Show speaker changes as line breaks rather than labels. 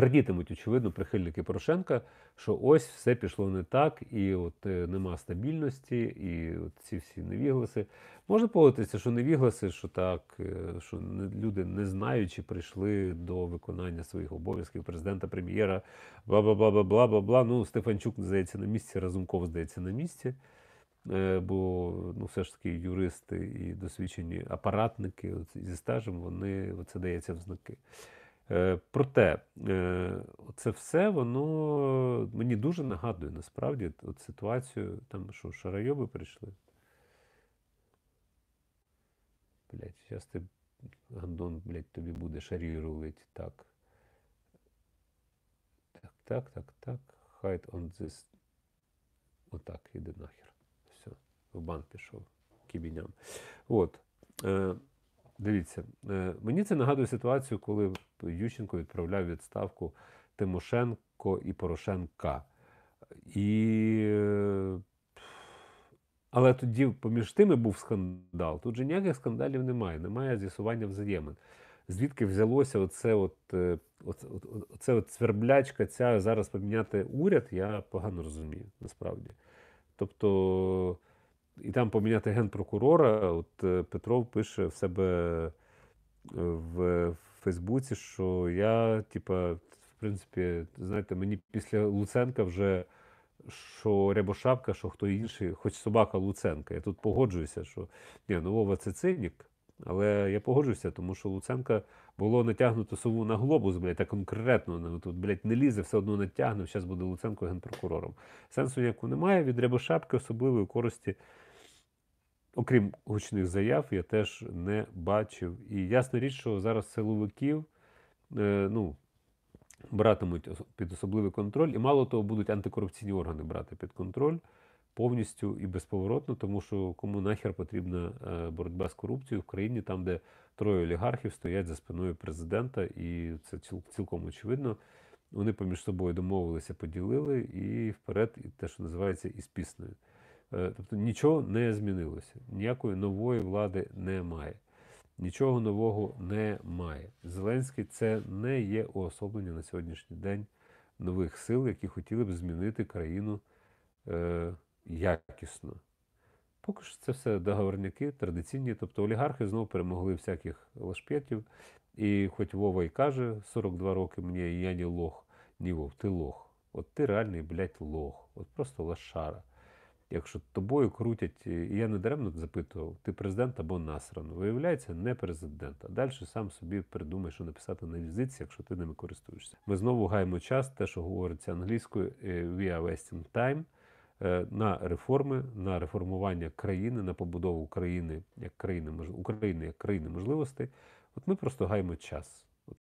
радітимуть, очевидно, прихильники Порошенка, що ось все пішло не так, і от е, нема стабільності, і от ці всі невігласи. Можна погодитися, що невігласи, що так, е, що люди не знаючи, прийшли до виконання своїх обов'язків президента, прем'єра, бла бла бла бла бла бла бла. Ну, Стефанчук здається на місці, Разумков здається на місці. Е, бо ну, все ж таки юристи і досвідчені апаратники от, зі стажем, вони це дається в знаки. Е, проте е, це все воно мені дуже нагадує насправді от ситуацію, там що шарайоби прийшли. Блять, зараз ти гандон, блять, тобі буде шарі рулить. Так. Так, так, так, так. Hide on this. Отак, іде нахер. Все, в банк пішов кібіням. От. Е, Дивіться, е, мені це нагадує ситуацію, коли Ющенко відправляв відставку Тимошенко і Порошенка. І... Е, але тоді поміж тими був скандал. Тут же ніяких скандалів немає, немає з'ясування взаємин. Звідки взялося оце от, оце, оце от цверблячка, ця зараз поміняти уряд, я погано розумію, насправді. Тобто, і там поміняти генпрокурора, от е, Петров пише в себе е, в Фейсбуці, що я, типа, в принципі, знаєте, мені після Луценка вже що Рябошапка, що хто інший, хоч собака Луценка. Я тут погоджуюся, що ні, ну Вова це цинік, але я погоджуюся, тому що Луценка було натягнуто сову на глобус, блядь, а конкретно ну, тут, блядь, не лізе, все одно натягнув. Зараз буде Луценко генпрокурором. Сенсу ніякого немає від Рябошапки особливої користі окрім гучних заяв, я теж не бачив. І ясна річ, що зараз силовиків е, ну, братимуть під особливий контроль, і мало того, будуть антикорупційні органи брати під контроль повністю і безповоротно, тому що кому нахер потрібна е, боротьба з корупцією в країні, там, де троє олігархів стоять за спиною президента, і це цілком очевидно. Вони поміж собою домовилися, поділили і вперед, і те, що називається, із піснею. Е, тобто нічого не змінилося, ніякої нової влади немає. Нічого нового немає. Зеленський це не є уособлення на сьогоднішній день нових сил, які хотіли б змінити країну е, якісно. Поки що це все договорняки традиційні, тобто олігархи знову перемогли всяких лашп'ятів. І хоч Вова й каже, 42 роки мені, я ні лох, ні Вов, ти лох. От ти реальний, блядь, лох. От просто лошара. Якщо тобою крутять, і я не даремно запитував, ти президент або насран. Виявляється, не президент. А далі сам собі придумай, що написати на візитці, якщо ти ними користуєшся. Ми знову гаємо час, те, що говориться англійською, е, we are wasting time, е, на реформи, на реформування країни, на побудову країни як країни України як країни можливостей. От ми просто гаємо час.